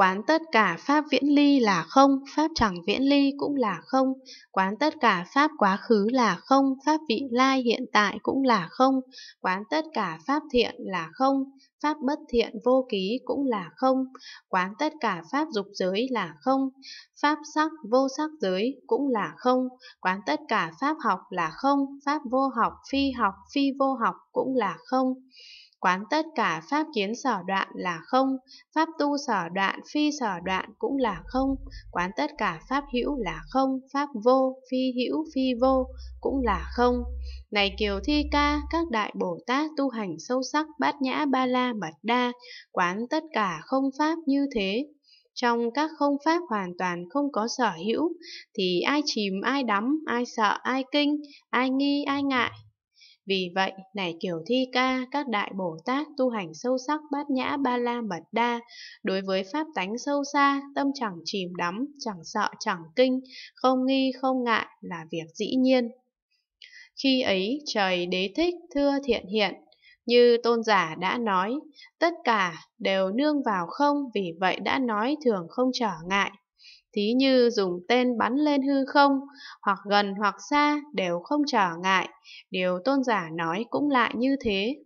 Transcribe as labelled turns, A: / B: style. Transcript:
A: Quán tất cả pháp viễn ly là không, pháp chẳng viễn ly cũng là không. Quán tất cả pháp quá khứ là không, pháp vị lai hiện tại cũng là không. Quán tất cả pháp thiện là không, pháp bất thiện vô ký cũng là không. Quán tất cả pháp dục giới là không, pháp sắc vô sắc giới cũng là không. Quán tất cả pháp học là không, pháp vô học, phi học, phi vô học cũng là không quán tất cả pháp kiến sở đoạn là không, pháp tu sở đoạn, phi sở đoạn cũng là không, quán tất cả pháp hữu là không, pháp vô, phi hữu, phi vô cũng là không. Này Kiều Thi Ca, các đại Bồ Tát tu hành sâu sắc bát nhã ba la mật đa, quán tất cả không pháp như thế. Trong các không pháp hoàn toàn không có sở hữu, thì ai chìm ai đắm, ai sợ ai kinh, ai nghi ai ngại, vì vậy, này kiểu thi ca, các đại Bồ Tát tu hành sâu sắc bát nhã ba la mật đa, đối với pháp tánh sâu xa, tâm chẳng chìm đắm, chẳng sợ chẳng kinh, không nghi không ngại là việc dĩ nhiên. Khi ấy trời đế thích thưa thiện hiện, như tôn giả đã nói, tất cả đều nương vào không vì vậy đã nói thường không trở ngại, Thí như dùng tên bắn lên hư không, hoặc gần hoặc xa đều không trở ngại, điều tôn giả nói cũng lại như thế.